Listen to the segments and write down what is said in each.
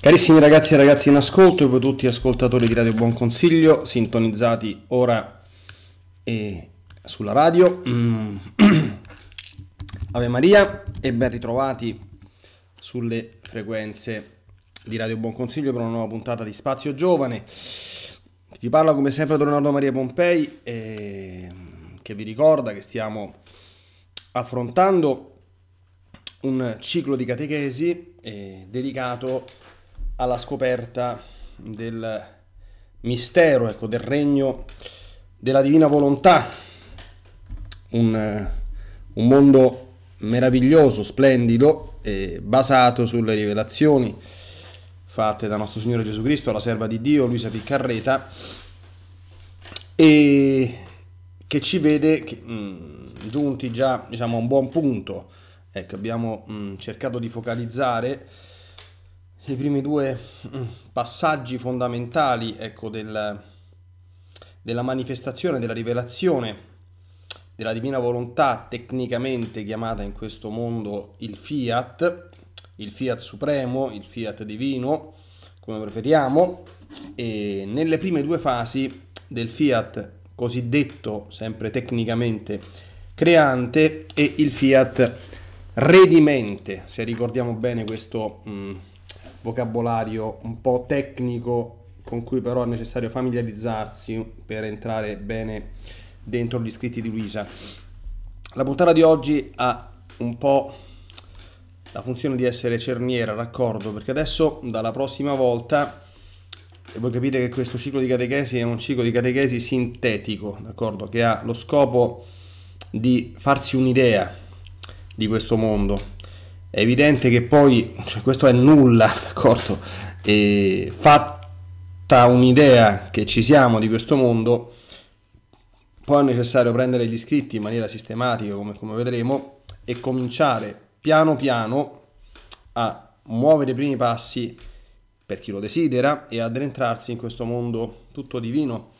Carissimi ragazzi e ragazzi in ascolto, e voi tutti ascoltatori di Radio Buon Consiglio, sintonizzati ora e sulla radio. Mm. Ave Maria e ben ritrovati sulle frequenze di Radio Buon Consiglio per una nuova puntata di Spazio Giovane. Vi parla come sempre Leonardo Maria Pompei eh, che vi ricorda che stiamo affrontando un ciclo di catechesi eh, dedicato a alla scoperta del mistero, ecco, del regno della divina volontà, un, eh, un mondo meraviglioso, splendido, eh, basato sulle rivelazioni fatte da nostro Signore Gesù Cristo, la serva di Dio, Luisa Piccarreta, e che ci vede che, mh, mm, giunti già diciamo, a un buon punto. Ecco, abbiamo mh, mm, cercato di focalizzare i primi due mm, passaggi fondamentali ecco, del, della manifestazione, della rivelazione della divina volontà tecnicamente chiamata in questo mondo il fiat, il fiat supremo, il fiat divino, come preferiamo, e nelle prime due fasi del fiat cosiddetto, sempre tecnicamente, creante e il fiat redimente, se ricordiamo bene questo mh, mm, vocabolario un po' tecnico con cui però è necessario familiarizzarsi per entrare bene dentro gli scritti di Luisa. La puntata di oggi ha un po' la funzione di essere cerniera, d'accordo, perché adesso dalla prossima volta e voi capite che questo ciclo di catechesi è un ciclo di catechesi sintetico, d'accordo? Che ha lo scopo di farsi un'idea di questo mondo è evidente che poi cioè, questo è nulla, d'accordo? E fatta un'idea che ci siamo di questo mondo, poi è necessario prendere gli iscritti in maniera sistematica, come, come vedremo, e cominciare piano piano a muovere i primi passi per chi lo desidera e ad addentrarsi in questo mondo tutto divino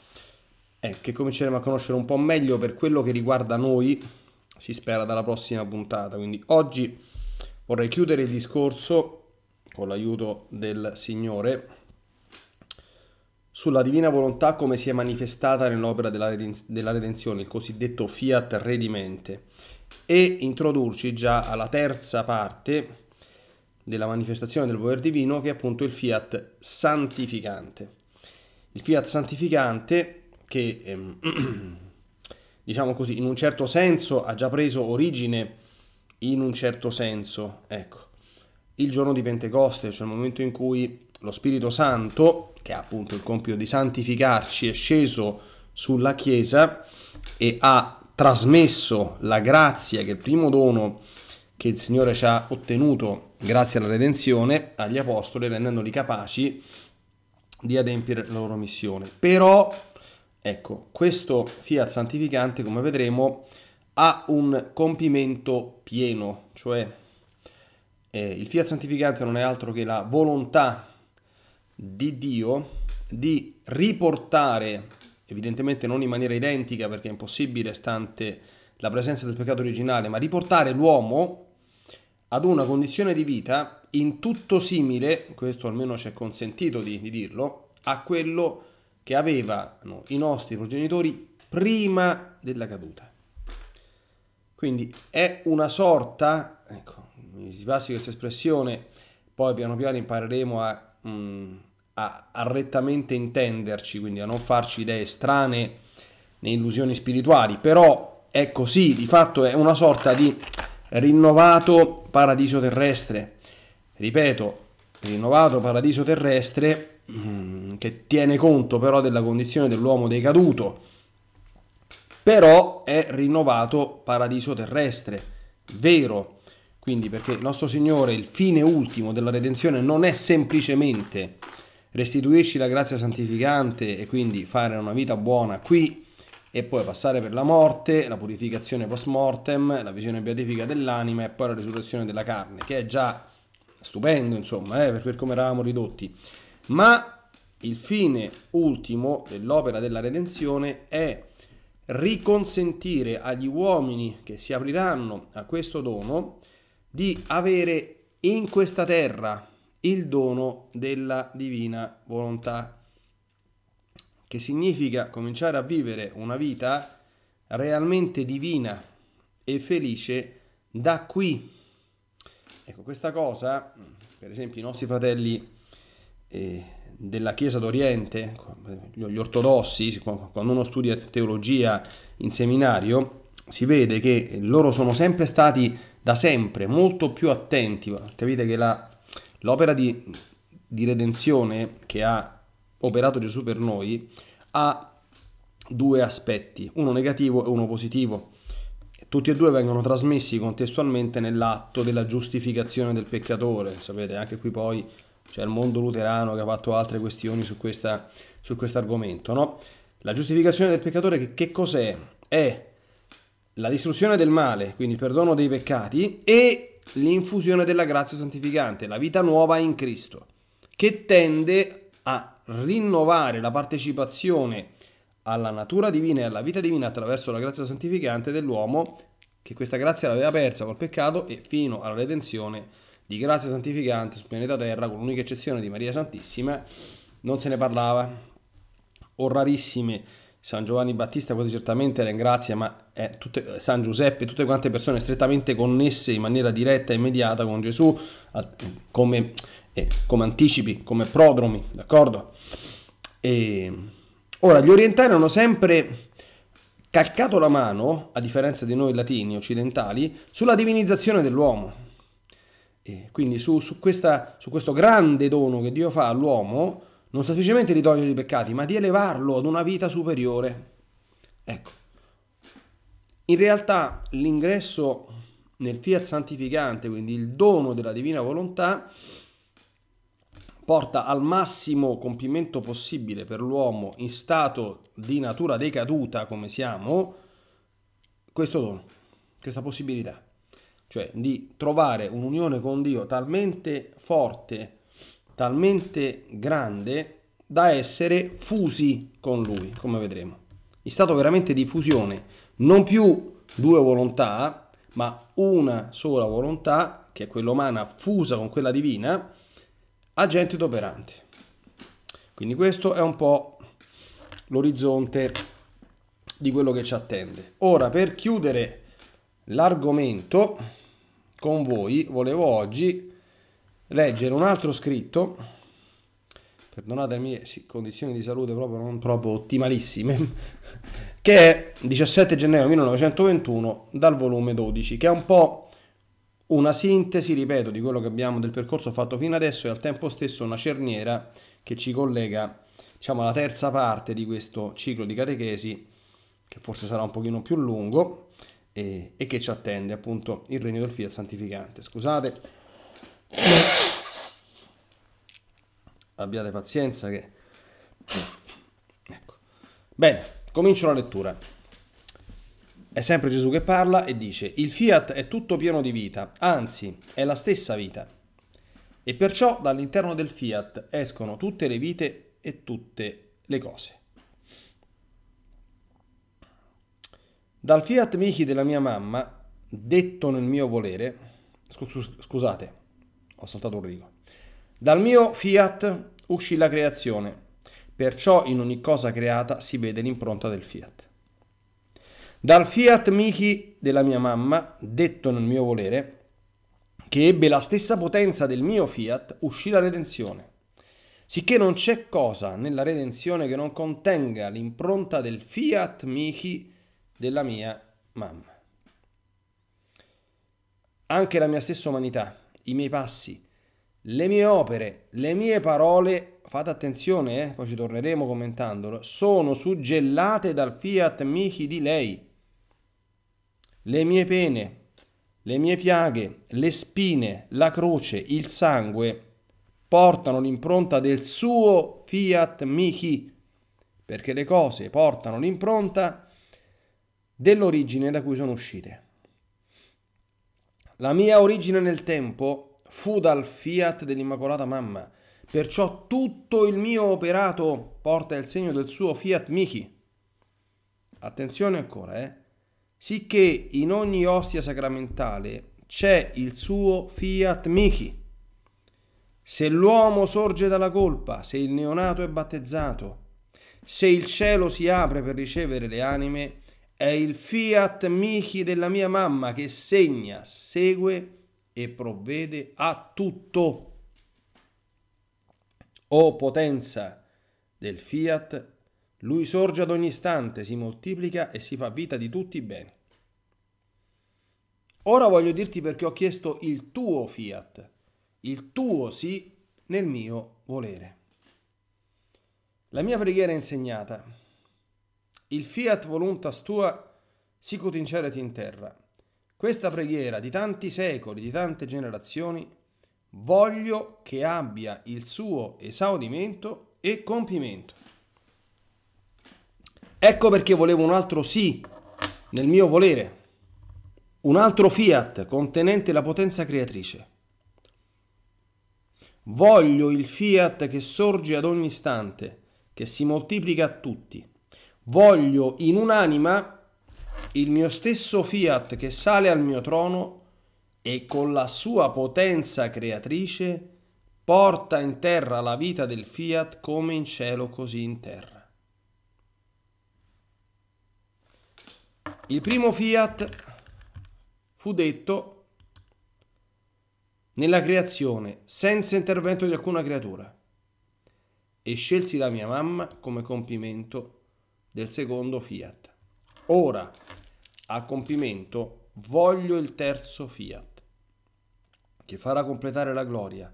eh, che cominceremo a conoscere un po' meglio per quello che riguarda noi, si spera dalla prossima puntata. Quindi oggi Vorrei chiudere il discorso con l'aiuto del Signore sulla divina volontà come si è manifestata nell'opera della, reden- della redenzione, il cosiddetto fiat redimente, e introdurci già alla terza parte della manifestazione del voler divino che è appunto il fiat santificante. Il fiat santificante che, ehm, diciamo così, in un certo senso ha già preso origine in un certo senso, ecco, il giorno di Pentecoste, cioè il momento in cui lo Spirito Santo, che ha appunto il compito di santificarci, è sceso sulla Chiesa e ha trasmesso la grazia che è il primo dono che il Signore ci ha ottenuto grazie alla redenzione agli apostoli, rendendoli capaci di adempiere la loro missione. Però, ecco, questo fiat santificante, come vedremo, a un compimento pieno, cioè eh, il fiat santificante non è altro che la volontà di Dio di riportare, evidentemente non in maniera identica perché è impossibile stante la presenza del peccato originale, ma riportare l'uomo ad una condizione di vita in tutto simile, questo almeno ci è consentito di, di dirlo, a quello che avevano i nostri progenitori prima della caduta. Quindi è una sorta, ecco, mi si passi questa espressione, poi piano piano impareremo a, mh, mm, a, a rettamente intenderci, quindi a non farci idee strane né illusioni spirituali, però è così, di fatto è una sorta di rinnovato paradiso terrestre. Ripeto, rinnovato paradiso terrestre mm, che tiene conto però della condizione dell'uomo decaduto però è rinnovato paradiso terrestre, vero. Quindi perché il nostro Signore, il fine ultimo della redenzione non è semplicemente restituirci la grazia santificante e quindi fare una vita buona qui e poi passare per la morte, la purificazione post mortem, la visione beatifica dell'anima e poi la risurrezione della carne, che è già stupendo insomma, eh, per, per come eravamo ridotti. Ma il fine ultimo dell'opera della redenzione è riconsentire agli uomini che si apriranno a questo dono di avere in questa terra il dono della divina volontà, che significa cominciare a vivere una vita realmente divina e felice da qui. Ecco, questa cosa, per esempio, i nostri fratelli eh, della Chiesa d'Oriente, gli ortodossi, quando uno studia teologia in seminario, si vede che loro sono sempre stati da sempre molto più attenti. Capite che la, l'opera di, di redenzione che ha operato Gesù per noi ha due aspetti, uno negativo e uno positivo. Tutti e due vengono trasmessi contestualmente nell'atto della giustificazione del peccatore. Sapete, anche qui poi cioè il mondo luterano che ha fatto altre questioni su, questa, su questo argomento. No? La giustificazione del peccatore che, che cos'è? È la distruzione del male, quindi il perdono dei peccati e l'infusione della grazia santificante, la vita nuova in Cristo, che tende a rinnovare la partecipazione alla natura divina e alla vita divina attraverso la grazia santificante dell'uomo che questa grazia l'aveva persa col peccato e fino alla redenzione di grazia santificante sul pianeta Terra, con l'unica eccezione di Maria Santissima, non se ne parlava. O rarissime San Giovanni Battista, quasi certamente era in grazia, ma tutte, San Giuseppe, tutte quante persone strettamente connesse in maniera diretta e immediata con Gesù, come, eh, come anticipi, come prodromi, d'accordo? E... Ora, gli orientali hanno sempre calcato la mano, a differenza di noi latini occidentali, sulla divinizzazione dell'uomo quindi su, su, questa, su questo grande dono che Dio fa all'uomo, non semplicemente di togliere i peccati, ma di elevarlo ad una vita superiore. Ecco, in realtà l'ingresso nel fiat santificante, quindi il dono della divina volontà, porta al massimo compimento possibile per l'uomo in stato di natura decaduta come siamo, questo dono, questa possibilità cioè di trovare un'unione con Dio talmente forte, talmente grande da essere fusi con Lui, come vedremo. In stato veramente di fusione, non più due volontà, ma una sola volontà, che è quella umana fusa con quella divina, agente ed operante. Quindi questo è un po' l'orizzonte di quello che ci attende. Ora, per chiudere l'argomento con voi volevo oggi leggere un altro scritto perdonate le mie condizioni di salute proprio non proprio ottimalissime che è 17 gennaio 1921 dal volume 12 che è un po' una sintesi ripeto di quello che abbiamo del percorso fatto fino adesso e al tempo stesso una cerniera che ci collega diciamo alla terza parte di questo ciclo di catechesi che forse sarà un pochino più lungo e, e che ci attende appunto il regno del Fiat santificante. Scusate, abbiate pazienza che... Ecco. Bene, comincio la lettura. È sempre Gesù che parla e dice, il fiat è tutto pieno di vita, anzi è la stessa vita. E perciò dall'interno del fiat escono tutte le vite e tutte le cose. Dal Fiat Michi della mia mamma, detto nel mio volere, scusate, ho saltato un rigo. Dal mio Fiat uscì la creazione, perciò in ogni cosa creata si vede l'impronta del Fiat. Dal Fiat Michi della mia mamma, detto nel mio volere, che ebbe la stessa potenza del mio Fiat, uscì la redenzione. Sicché non c'è cosa nella redenzione che non contenga l'impronta del Fiat Michi della mia mamma. Anche la mia stessa umanità, i miei passi, le mie opere, le mie parole, fate attenzione, eh, poi ci torneremo commentandolo, sono suggellate dal fiat mihi di lei. Le mie pene, le mie piaghe, le spine, la croce, il sangue portano l'impronta del suo fiat mihi, perché le cose portano l'impronta dell'origine da cui sono uscite. La mia origine nel tempo fu dal fiat dell'Immacolata Mamma, perciò tutto il mio operato porta il segno del suo fiat Michi. Attenzione ancora, eh? Sicché in ogni ostia sacramentale c'è il suo fiat Michi. Se l'uomo sorge dalla colpa, se il neonato è battezzato, se il cielo si apre per ricevere le anime, è il fiat michi della mia mamma che segna, segue e provvede a tutto. O potenza del fiat, lui sorge ad ogni istante, si moltiplica e si fa vita di tutti i beni. Ora voglio dirti perché ho chiesto il tuo fiat, il tuo sì nel mio volere. La mia preghiera è insegnata il fiat voluntas tua sicut in in terra. Questa preghiera di tanti secoli, di tante generazioni, voglio che abbia il suo esaudimento e compimento. Ecco perché volevo un altro sì nel mio volere, un altro fiat contenente la potenza creatrice. Voglio il fiat che sorge ad ogni istante, che si moltiplica a tutti, voglio in un'anima il mio stesso fiat che sale al mio trono e con la sua potenza creatrice porta in terra la vita del fiat come in cielo così in terra. Il primo fiat fu detto nella creazione senza intervento di alcuna creatura e scelsi la mia mamma come compimento del secondo Fiat. Ora, a compimento, voglio il terzo Fiat, che farà completare la gloria,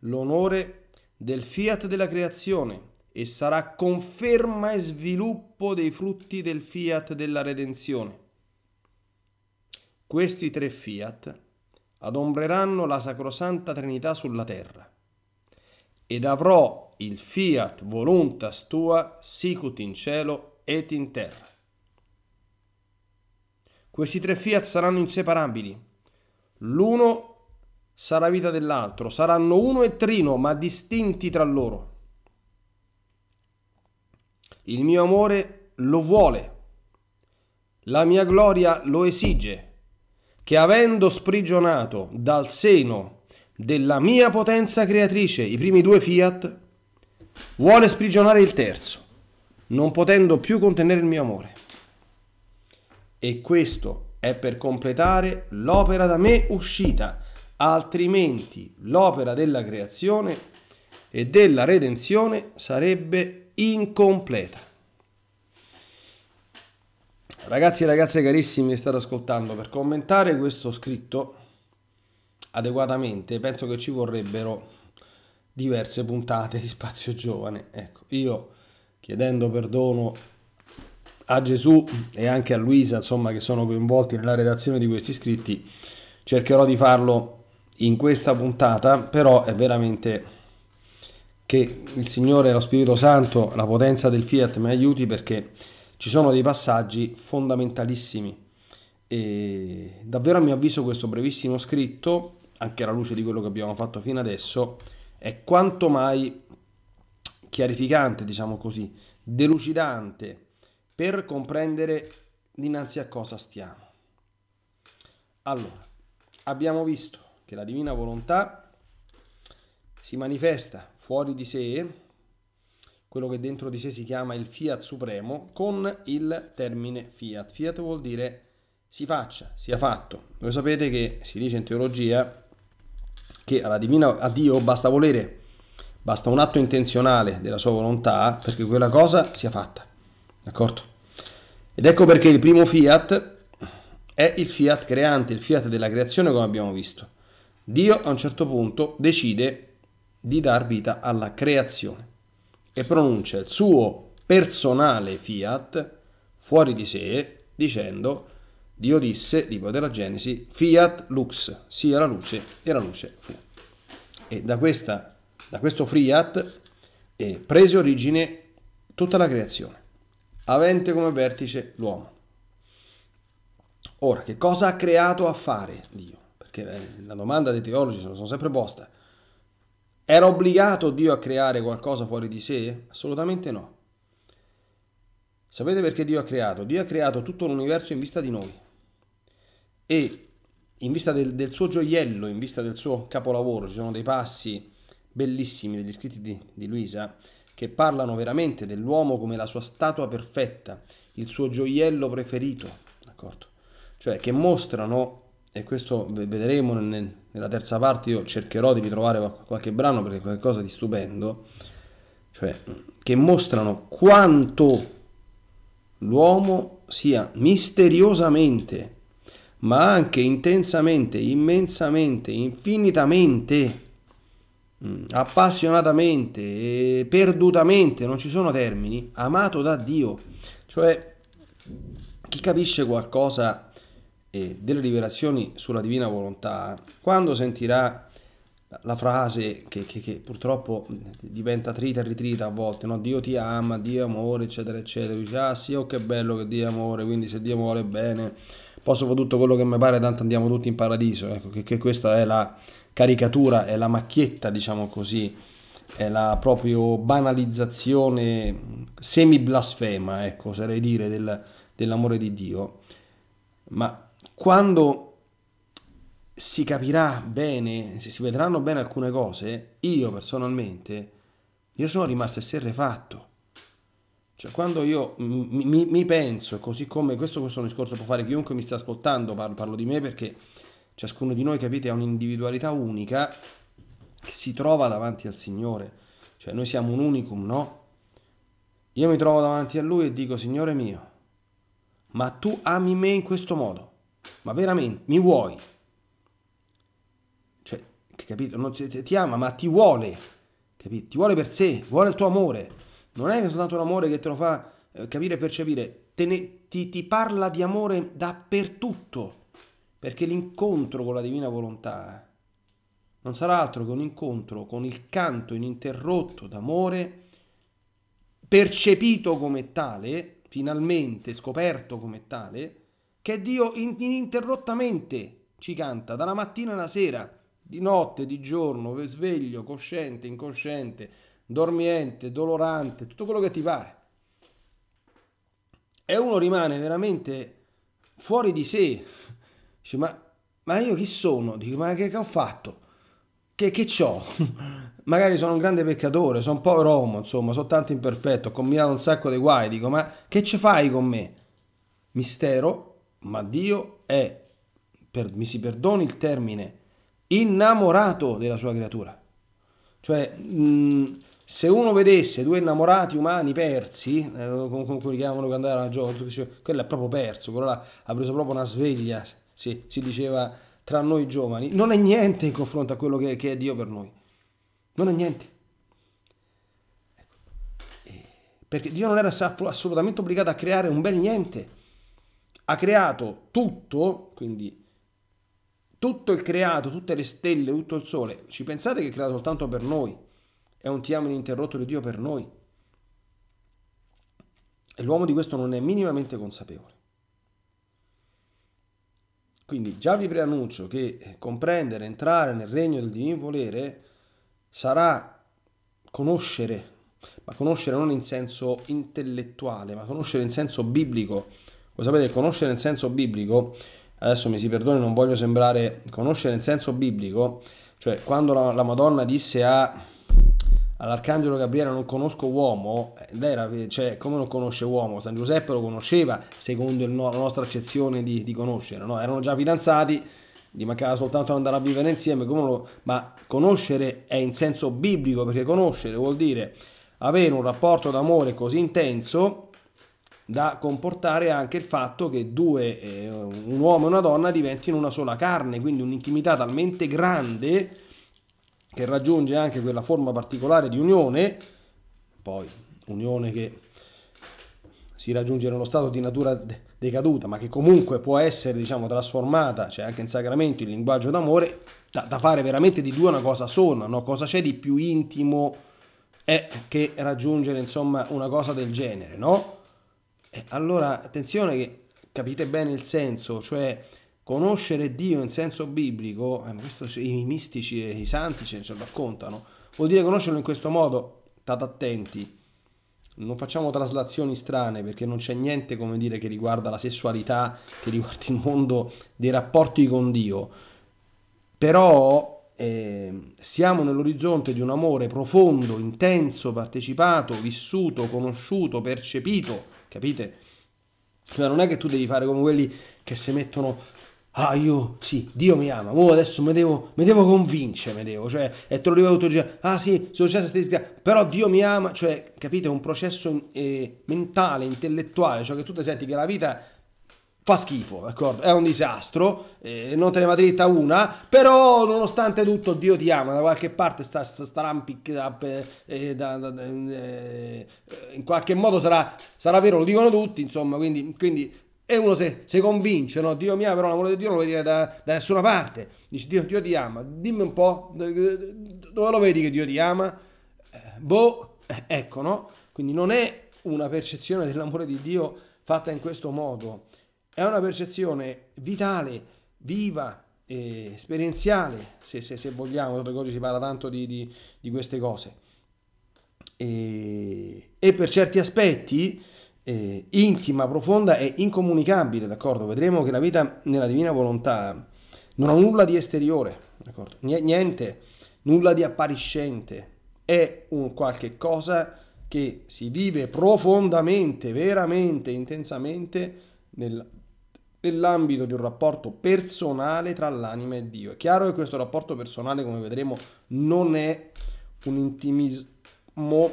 l'onore del Fiat della creazione e sarà conferma e sviluppo dei frutti del Fiat della redenzione. Questi tre Fiat adombreranno la sacrosanta Trinità sulla terra ed avrò il fiat voluntas tua sicut in cielo et in terra. Questi tre fiat saranno inseparabili. L'uno sarà vita dell'altro, saranno uno e trino, ma distinti tra loro. Il mio amore lo vuole, la mia gloria lo esige, che avendo sprigionato dal seno della mia potenza creatrice i primi due fiat, Vuole sprigionare il terzo, non potendo più contenere il mio amore. E questo è per completare l'opera da me uscita, altrimenti l'opera della creazione e della redenzione sarebbe incompleta. Ragazzi e ragazze carissimi mi state ascoltando, per commentare questo scritto adeguatamente penso che ci vorrebbero diverse puntate di Spazio Giovane. Ecco, io chiedendo perdono a Gesù e anche a Luisa, insomma, che sono coinvolti nella redazione di questi scritti, cercherò di farlo in questa puntata, però è veramente che il Signore, lo Spirito Santo, la potenza del Fiat mi aiuti perché ci sono dei passaggi fondamentalissimi e davvero a mio avviso questo brevissimo scritto, anche alla luce di quello che abbiamo fatto fino adesso, è quanto mai chiarificante, diciamo così, delucidante per comprendere dinanzi a cosa stiamo. Allora, abbiamo visto che la divina volontà si manifesta fuori di sé, quello che dentro di sé si chiama il fiat supremo, con il termine fiat. Fiat vuol dire si faccia, sia fatto. Lo sapete che si dice in teologia che alla divina a Dio basta volere, basta un atto intenzionale della sua volontà perché quella cosa sia fatta. D'accordo? Ed ecco perché il primo fiat è il fiat creante, il fiat della creazione come abbiamo visto. Dio a un certo punto decide di dar vita alla creazione e pronuncia il suo personale fiat fuori di sé dicendo Dio disse, libro della Genesi, fiat lux, sia la luce e la luce fu. E da, questa, da questo fiat eh, prese origine tutta la creazione, avente come vertice l'uomo. Ora, che cosa ha creato a fare Dio? Perché eh, la domanda dei teologi se la sono sempre posta. Era obbligato Dio a creare qualcosa fuori di sé? Assolutamente no. Sapete perché Dio ha creato? Dio ha creato tutto l'universo in vista di noi e in vista del, del, suo gioiello, in vista del suo capolavoro, ci sono dei passi bellissimi degli scritti di, di Luisa che parlano veramente dell'uomo come la sua statua perfetta, il suo gioiello preferito, d'accordo? Cioè che mostrano, e questo vedremo nel, nella terza parte, io cercherò di ritrovare qualche brano perché è qualcosa di stupendo, cioè che mostrano quanto l'uomo sia misteriosamente ma anche intensamente, immensamente, infinitamente, mm, appassionatamente, perdutamente, non ci sono termini, amato da Dio. Cioè, chi capisce qualcosa eh, delle rivelazioni sulla divina volontà, quando sentirà la frase che, che, che, purtroppo diventa trita e ritrita a volte, no? Dio ti ama, Dio amore, eccetera, eccetera. Dice, ah sì, oh che bello che Dio amore, quindi se Dio vuole bene, posso fare tutto quello che mi pare, tanto andiamo tutti in paradiso. Ecco, che, che questa è la caricatura, è la macchietta, diciamo così, è la proprio banalizzazione semi-blasfema, ecco, oserei dire, del, dell'amore di Dio. Ma quando si capirà bene, si, si vedranno bene alcune cose, io personalmente, io sono rimasto esterrefatto. Cioè, quando io mi, mi, mi, penso, così come questo, questo è un discorso può fare chiunque mi sta ascoltando, parlo, parlo di me perché ciascuno di noi, capite, ha un'individualità unica che si trova davanti al Signore. Cioè, noi siamo un unicum, no? Io mi trovo davanti a Lui e dico, Signore mio, ma tu ami me in questo modo, ma veramente mi vuoi? capito? Non ti, ti ama, ma ti vuole, capito? Ti vuole per sé, vuole il tuo amore. Non è soltanto un amore che te lo fa eh, capire e percepire, ne, ti, ti parla di amore dappertutto, perché l'incontro con la divina volontà eh, non sarà altro che un incontro con il canto ininterrotto d'amore percepito come tale, finalmente scoperto come tale, che Dio ininterrottamente ci canta dalla mattina alla sera, di notte, di giorno, sveglio, cosciente, incosciente, dormiente, dolorante, tutto quello che ti pare. E uno rimane veramente fuori di sé. Dice, ma, ma io chi sono? Dico, ma che, che ho fatto? Che, che ho? Magari sono un grande peccatore, sono un povero uomo, insomma, sono tanto imperfetto, ho combinato un sacco di guai. Dico, ma che ci fai con me? Mistero, ma Dio è, per, mi si perdoni il termine, innamorato della sua creatura. Cioè, mh, mm, se uno vedesse due innamorati umani persi, eh, con, con cui chiamano che andavano a gioco, quello è proprio perso, quello là ha preso proprio una sveglia, sì, si diceva tra noi giovani, non è niente in confronto a quello che, che è Dio per noi. Non è niente. Ecco. Eh, perché Dio non era assolutamente obbligato a creare un bel niente. Ha creato tutto, quindi tutto il creato, tutte le stelle, tutto il sole, ci pensate che è creato soltanto per noi? È un tiamo ininterrotto di Dio per noi. E l'uomo di questo non è minimamente consapevole. Quindi già vi preannuncio che comprendere, entrare nel regno del divino volere sarà conoscere, ma conoscere non in senso intellettuale, ma conoscere in senso biblico. Lo sapete, conoscere in senso biblico adesso mi si perdoni, non voglio sembrare conoscere in senso biblico, cioè quando la, la Madonna disse a, all'Arcangelo Gabriele non conosco uomo, eh, lei era, cioè, come non conosce uomo? San Giuseppe lo conosceva secondo il, la nostra accezione di, di conoscere, no? erano già fidanzati, gli mancava soltanto andare a vivere insieme, lo, ma conoscere è in senso biblico perché conoscere vuol dire avere un rapporto d'amore così intenso da comportare anche il fatto che due, eh, un uomo e una donna diventino una sola carne, quindi un'intimità talmente grande che raggiunge anche quella forma particolare di unione, poi unione che si raggiunge in uno stato di natura decaduta, ma che comunque può essere diciamo, trasformata, c'è cioè anche in sacramento il linguaggio d'amore, da, da, fare veramente di due una cosa sola, no? cosa c'è di più intimo è che raggiungere insomma una cosa del genere, no? Eh, allora, attenzione che capite bene il senso, cioè conoscere Dio in senso biblico, eh, questo i mistici e i santi ce lo raccontano, vuol dire conoscerlo in questo modo, state attenti, non facciamo traslazioni strane perché non c'è niente come dire che riguarda la sessualità, che riguarda il mondo dei rapporti con Dio, però eh, siamo nell'orizzonte di un amore profondo, intenso, partecipato, vissuto, conosciuto, percepito, capite? Cioè non è che tu devi fare come quelli che si mettono ah io sì, Dio mi ama, oh, adesso mi devo, devo convincere, mi devo, cioè, e te lo ripeto tutto già, ah sì, sono già statistica, però Dio mi ama, cioè, capite, è un processo eh, mentale, intellettuale, cioè che tu ti senti che la vita fa schifo, d'accordo? È un disastro, eh, non te ne va dritta una, però nonostante tutto Dio ti ama, da qualche parte sta, sta, starà eh, eh, da, da, eh, in qualche modo sarà, sarà, vero, lo dicono tutti, insomma, quindi, quindi e uno se, se convince, no? Dio mi ama, però l'amore di Dio non lo vedi da, da nessuna parte, dici Dio, Dio ti ama, dimmi un po', dove lo vedi che Dio ti ama? Eh, boh, eh, ecco, no? Quindi non è una percezione dell'amore di Dio fatta in questo modo, è una percezione vitale, viva, eh, esperienziale, se, se, se vogliamo, perché oggi si parla tanto di, di, di queste cose. E, e, per certi aspetti eh, intima, profonda e incomunicabile, d'accordo? Vedremo che la vita nella divina volontà non ha nulla di esteriore, d'accordo? Niente, nulla di appariscente, è un qualche cosa che si vive profondamente, veramente, intensamente nel, nell'ambito di un rapporto personale tra l'anima e Dio. È chiaro che questo rapporto personale, come vedremo, non è un intimismo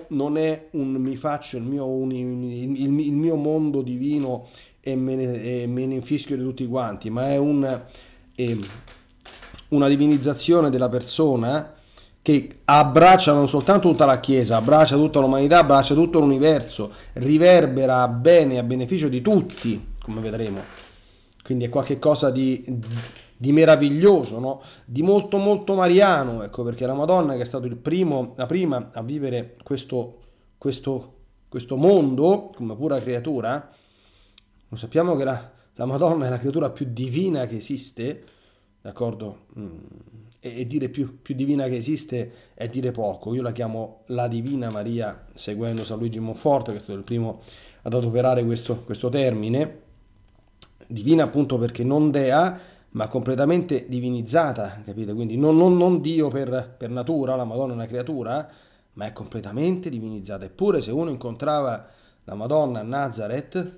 non è un mi faccio il mio, un, il, il mio mondo divino e me, ne, e me, ne, infischio di tutti quanti, ma è un, eh, una divinizzazione della persona che abbraccia non soltanto tutta la Chiesa, abbraccia tutta l'umanità, abbraccia tutto l'universo, riverbera bene a beneficio di tutti, come vedremo quindi è qualcosa di, di meraviglioso, no? di molto molto mariano, ecco perché la Madonna che è stata la prima a vivere questo, questo, questo, mondo come pura creatura, lo sappiamo che la, la Madonna è la creatura più divina che esiste, d'accordo? Mm. E, e, dire più, più, divina che esiste è dire poco, io la chiamo la Divina Maria seguendo San Luigi Monforte che è stato il primo ad adoperare questo, questo termine, divina appunto perché non dea, ma completamente divinizzata, capite? Quindi non, non, non Dio per, per, natura, la Madonna è una creatura, ma è completamente divinizzata. Eppure se uno incontrava la Madonna a Nazareth,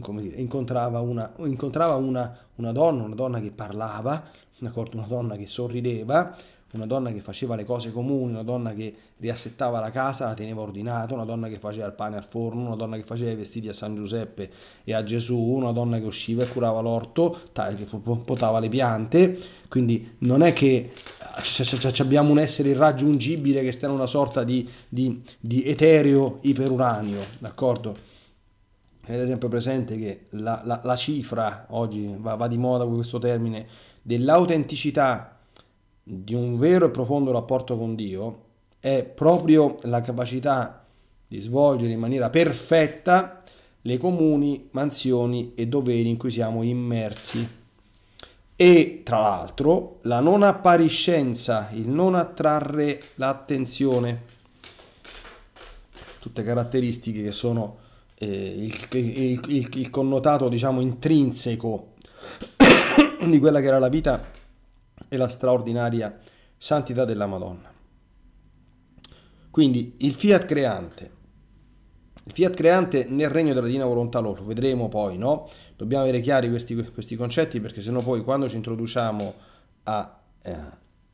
come dire, incontrava, una, incontrava una, una donna, una donna che parlava, una donna che sorrideva, una donna che faceva le cose comuni, una donna che riassettava la casa, la teneva ordinata, una donna che faceva il pane al forno, una donna che faceva i vestiti a San Giuseppe e a Gesù, una donna che usciva e curava l'orto, che potava le piante, quindi non è che eh, abbiamo un essere irraggiungibile che sta in una sorta di, di, di etereo iperuranio, d'accordo? È sempre presente che la, la, la cifra, oggi va, va di moda con questo termine, dell'autenticità di un vero e profondo rapporto con Dio è proprio la capacità di svolgere in maniera perfetta le comuni mansioni e doveri in cui siamo immersi. E tra l'altro la non appariscenza, il non attrarre l'attenzione, tutte caratteristiche che sono eh, il, il, il, il, connotato diciamo intrinseco di quella che era la vita e la straordinaria santità della Madonna. Quindi il fiat creante, il fiat creante nel regno della divina volontà lo vedremo poi, no? Dobbiamo avere chiari questi, questi concetti perché sennò poi quando ci introduciamo a, eh,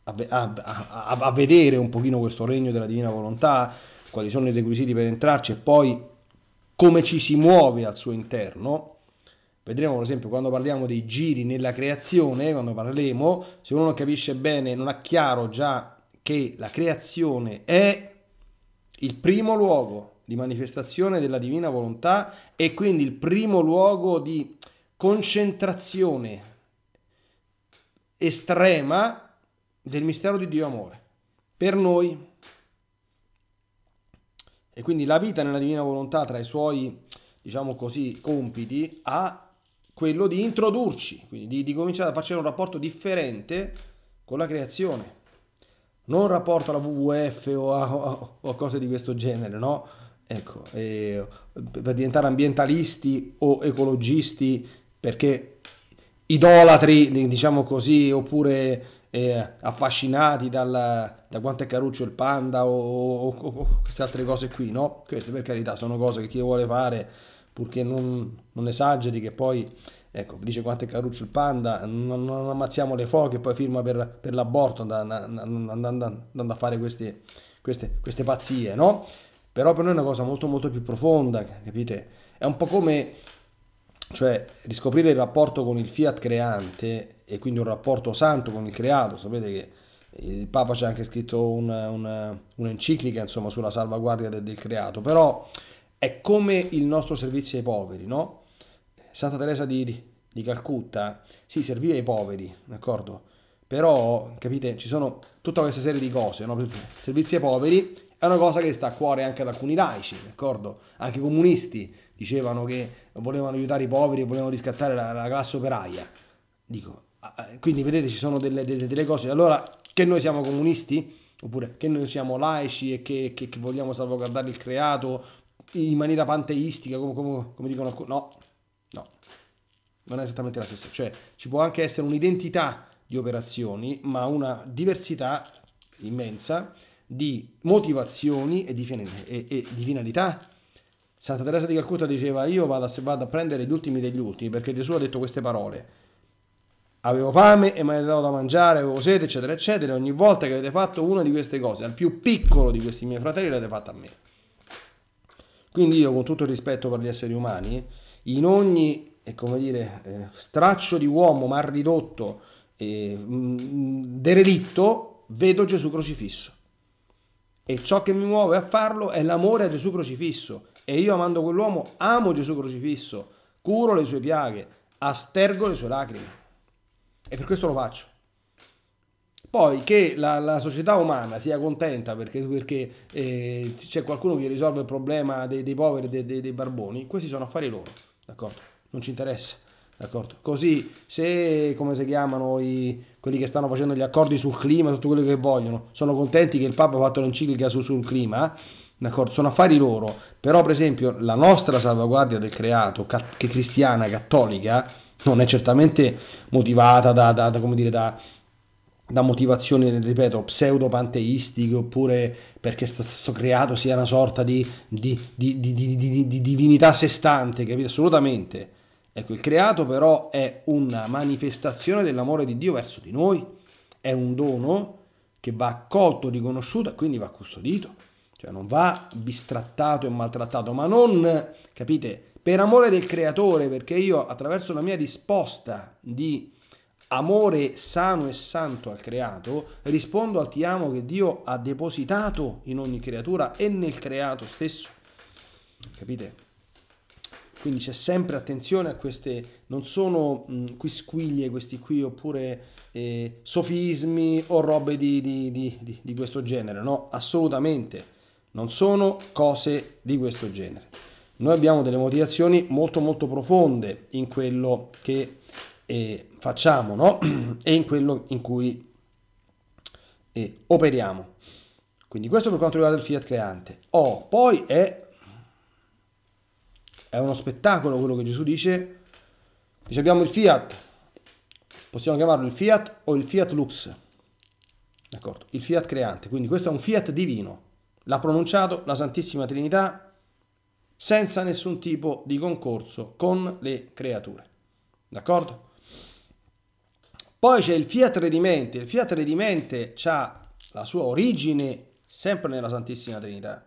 a, a, a, vedere un pochino questo regno della divina volontà, quali sono i requisiti per entrarci e poi come ci si muove al suo interno, Vedremo per esempio quando parliamo dei giri nella creazione, quando parleremo, se uno non capisce bene, non ha chiaro già che la creazione è il primo luogo di manifestazione della divina volontà e quindi il primo luogo di concentrazione estrema del mistero di Dio amore per noi. E quindi la vita nella divina volontà tra i suoi, diciamo così, compiti ha quello di introdurci, quindi di, di cominciare a facere un rapporto differente con la creazione. Non rapporto alla WWF o a, o, o cose di questo genere, no? Ecco, eh, per diventare ambientalisti o ecologisti perché idolatri, diciamo così, oppure eh, affascinati dal, da quanto è caruccio il panda o, o, o, queste altre cose qui, no? Queste per carità sono cose che chi vuole fare purché non, non esageri che poi ecco, dice quanto è caruccio il panda, non, non ammazziamo le foche poi firma per, per l'aborto andando, andando, a fare queste, queste, queste, pazzie, no? Però per noi è una cosa molto molto più profonda, capite? È un po' come cioè, riscoprire il rapporto con il fiat creante e quindi un rapporto santo con il creato, sapete che il Papa ci ha anche scritto un'enciclica un, un insomma, sulla salvaguardia del, del creato, però è come il nostro servizio ai poveri, no? Santa Teresa di, di, di Calcutta, sì, serviva ai poveri, d'accordo? Però, capite, ci sono tutta questa serie di cose, no? Servizi ai poveri è una cosa che sta a cuore anche ad alcuni laici, d'accordo? Anche i comunisti dicevano che volevano aiutare i poveri e volevano riscattare la, la classe operaia. Dico, quindi vedete ci sono delle, delle, delle cose, allora che noi siamo comunisti? oppure che noi siamo laici e che, che, che, vogliamo salvaguardare il creato in maniera panteistica, come, come, come dicono alcuni. No, no, non è esattamente la stessa. Cioè, ci può anche essere un'identità di operazioni, ma una diversità immensa di motivazioni e di, e, e di finalità. Santa Teresa di Calcutta diceva io vado a, vado a, prendere gli ultimi degli ultimi perché Gesù ha detto queste parole. Avevo fame e mi avete dato da mangiare, avevo sete, eccetera, eccetera. Ogni volta che avete fatto una di queste cose, al più piccolo di questi miei fratelli, l'avete fatta a me. Quindi io con tutto il rispetto per gli esseri umani, in ogni eh, dire, eh, straccio di uomo mal ridotto, e mm, derelitto, vedo Gesù crocifisso. E ciò che mi muove a farlo è l'amore a Gesù crocifisso. E io amando quell'uomo amo Gesù crocifisso, curo le sue piaghe, astergo le sue lacrime. E per questo lo faccio. Poi che la, la, società umana sia contenta perché, perché eh, c'è qualcuno che risolve il problema dei, dei poveri, dei, dei, dei, barboni, questi sono affari loro, d'accordo? Non ci interessa, d'accordo? Così se, come si chiamano, i, quelli che stanno facendo gli accordi sul clima, tutto quello che vogliono, sono contenti che il Papa ha fatto l'enciclica su, sul clima, d'accordo? Sono affari loro, però per esempio la nostra salvaguardia del creato, cat, che cristiana, cattolica, non è certamente motivata da, da, da come dire, da da motivazioni, ripeto, pseudopanteistiche oppure perché sto, creato sia una sorta di, di, di, di divinità sé stante, capito? Assolutamente. Ecco, il creato però è una manifestazione dell'amore di Dio verso di noi, è un dono che va accolto, riconosciuto e quindi va custodito, cioè non va bistrattato e maltrattato, ma non, capite, per amore del creatore, perché io attraverso la mia risposta di amore sano e santo al creato, rispondo al ti amo che Dio ha depositato in ogni creatura e nel creato stesso. Capite? Quindi c'è sempre attenzione a queste, non sono mh, mm, quisquiglie questi qui oppure eh, sofismi o robe di, di, di, di questo genere, no, assolutamente. Non sono cose di questo genere. Noi abbiamo delle motivazioni molto molto profonde in quello che eh, facciamo no? e in quello in cui eh, operiamo. Quindi questo per quanto riguarda il fiat creante. Oh, poi è, è uno spettacolo quello che Gesù dice. Dice abbiamo il fiat, possiamo chiamarlo il fiat o il fiat lux. D'accordo? Il fiat creante. Quindi questo è un fiat divino. L'ha pronunciato la Santissima Trinità senza nessun tipo di concorso con le creature. D'accordo? Poi c'è il Fiat Redimente, il Fiat Redimente ha la sua origine sempre nella Santissima Trinità,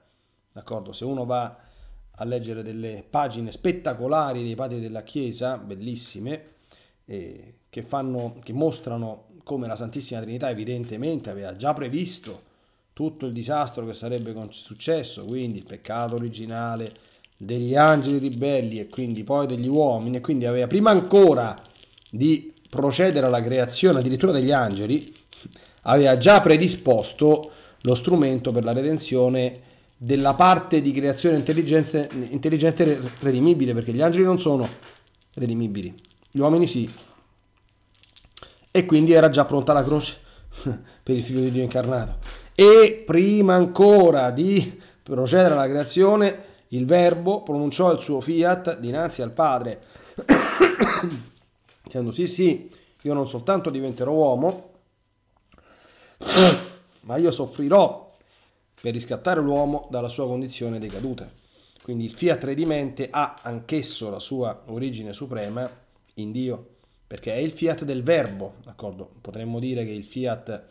d'accordo? Se uno va a leggere delle pagine spettacolari dei padri della Chiesa, bellissime, eh, che, fanno, che mostrano come la Santissima Trinità evidentemente aveva già previsto tutto il disastro che sarebbe successo, quindi il peccato originale degli angeli ribelli e quindi poi degli uomini, e quindi aveva prima ancora di procedere alla creazione addirittura degli angeli, aveva già predisposto lo strumento per la redenzione della parte di creazione intelligente, intelligente redimibile, perché gli angeli non sono redimibili, gli uomini sì. E quindi era già pronta la croce per il figlio di Dio incarnato. E prima ancora di procedere alla creazione, il Verbo pronunciò il suo fiat dinanzi al Padre. dicendo sì sì, io non soltanto diventerò uomo, ma io soffrirò per riscattare l'uomo dalla sua condizione decaduta. Quindi il fiat redimente ha anch'esso la sua origine suprema in Dio, perché è il fiat del verbo, d'accordo? Potremmo dire che il fiat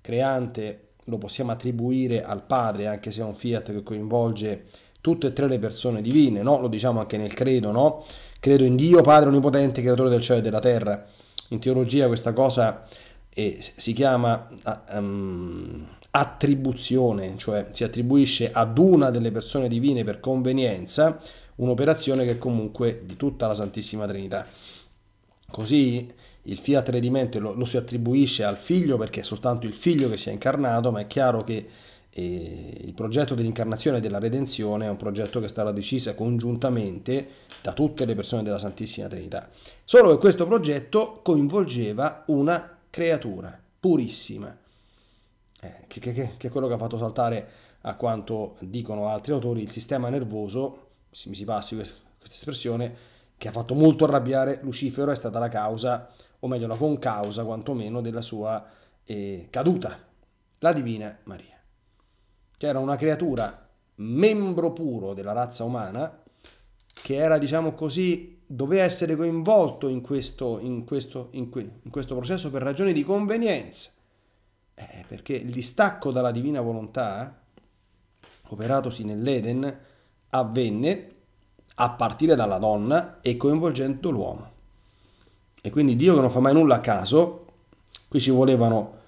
creante lo possiamo attribuire al Padre, anche se è un fiat che coinvolge tutte e tre le persone divine, no? Lo diciamo anche nel credo, no? Credo in Dio, Padre Onnipotente, Creatore del cielo e della terra. In teologia questa cosa eh, si chiama um, attribuzione, cioè si attribuisce ad una delle persone divine per convenienza un'operazione che è comunque di tutta la Santissima Trinità. Così il fiat redimento lo, lo si attribuisce al figlio perché è soltanto il figlio che si è incarnato, ma è chiaro che e il progetto dell'incarnazione e della redenzione è un progetto che è stato deciso congiuntamente da tutte le persone della Santissima Trinità. Solo che questo progetto coinvolgeva una creatura purissima, eh, che, che, che, è quello che ha fatto saltare, a quanto dicono altri autori, il sistema nervoso, se mi si passi questa, questa espressione, che ha fatto molto arrabbiare Lucifero, è stata la causa, o meglio la concausa quantomeno, della sua eh, caduta, la Divina Maria che era una creatura membro puro della razza umana, che era, diciamo così, doveva essere coinvolto in questo, in questo, in que, in questo processo per ragioni di convenienza, eh, perché il distacco dalla divina volontà, operatosi nell'Eden, avvenne a partire dalla donna e coinvolgendo l'uomo. E quindi Dio che non fa mai nulla a caso, qui ci volevano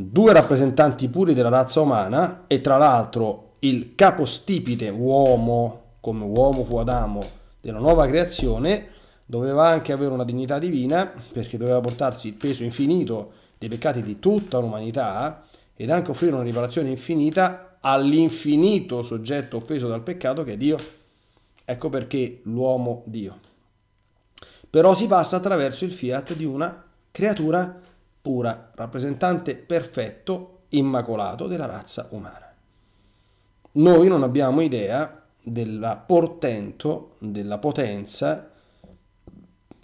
due rappresentanti puri della razza umana e tra l'altro il capostipite uomo, come uomo fu Adamo, della nuova creazione, doveva anche avere una dignità divina perché doveva portarsi il peso infinito dei peccati di tutta l'umanità ed anche offrire una riparazione infinita all'infinito soggetto offeso dal peccato che è Dio. Ecco perché l'uomo Dio. Però si passa attraverso il fiat di una creatura divina pura, rappresentante perfetto, immacolato della razza umana. Noi non abbiamo idea della portento, della potenza,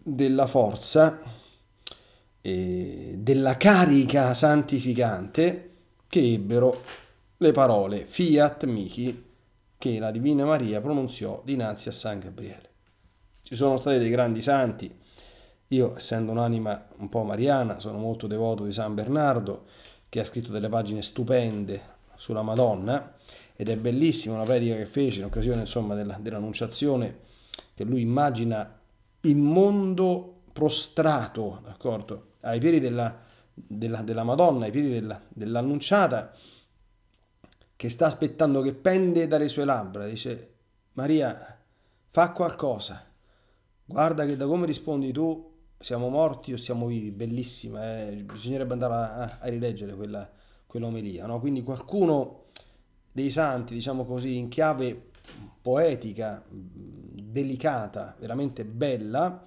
della forza, eh, della carica santificante che ebbero le parole fiat mihi che la Divina Maria pronunziò dinanzi a San Gabriele. Ci sono stati dei grandi santi, io, essendo un'anima un po' mariana, sono molto devoto di San Bernardo, che ha scritto delle pagine stupende sulla Madonna, ed è bellissima una predica che fece in occasione insomma, dell'annunciazione, che lui immagina il mondo prostrato, d'accordo, ai piedi della, della, della, Madonna, ai piedi dell'annunciata, che sta aspettando, che pende dalle sue labbra. Dice, Maria, fa qualcosa, guarda che da come rispondi tu siamo morti o siamo vivi, bellissima, eh? bisognerebbe andare a, a rileggere quella, quell'omelia, no? quindi qualcuno dei santi, diciamo così, in chiave poetica, delicata, veramente bella,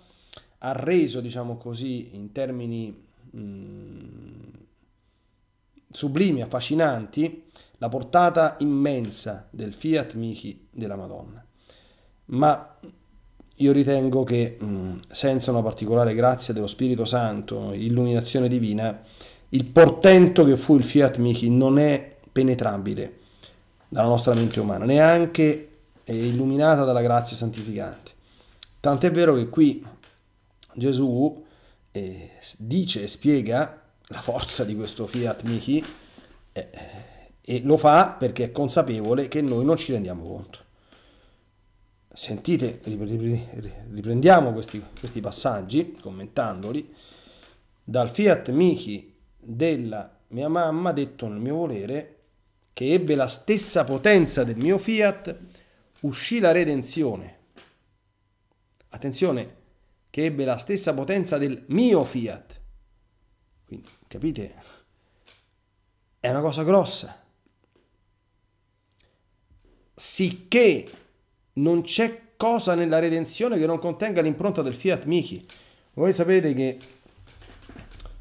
ha reso, diciamo così, in termini mh, sublimi, affascinanti, la portata immensa del fiat mihi della Madonna. Ma io ritengo che mm, senza una particolare grazia dello Spirito Santo, illuminazione divina, il portento che fu il Fiat Michi non è penetrabile dalla nostra mente umana, neanche è illuminata dalla grazia santificante. Tant'è vero che qui Gesù eh, dice e spiega la forza di questo Fiat Michi eh, eh, e lo fa perché è consapevole che noi non ci rendiamo conto sentite, riprendiamo questi, questi passaggi commentandoli, dal fiat mihi della mia mamma detto nel mio volere, che ebbe la stessa potenza del mio fiat, uscì la redenzione. Attenzione, che ebbe la stessa potenza del mio fiat. Quindi, capite? È una cosa grossa. Sicché non c'è cosa nella redenzione che non contenga l'impronta del Fiat Michi. Voi sapete che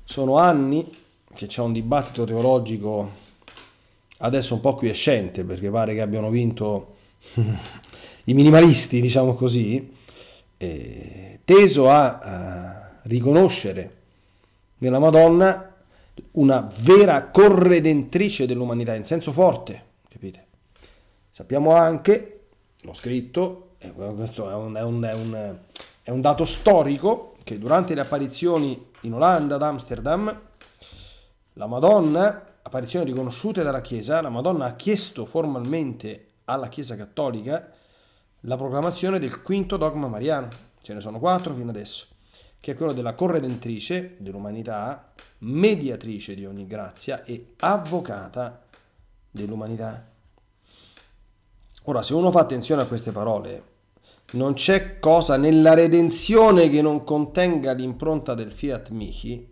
sono anni che c'è un dibattito teologico adesso un po' quiescente perché pare che abbiano vinto i minimalisti, diciamo così, eh, teso a, a riconoscere nella Madonna una vera corredentrice dell'umanità in senso forte, capite? Sappiamo anche l'ho scritto, è un, è, un, è, un, è un, dato storico che durante le apparizioni in Olanda, ad Amsterdam, la Madonna, apparizioni riconosciute dalla Chiesa, la Madonna ha chiesto formalmente alla Chiesa Cattolica la proclamazione del quinto dogma mariano, ce ne sono quattro fino adesso, che è quello della corredentrice dell'umanità, mediatrice di ogni grazia e avvocata dell'umanità. Ora, se uno fa attenzione a queste parole, non c'è cosa nella redenzione che non contenga l'impronta del fiat mihi,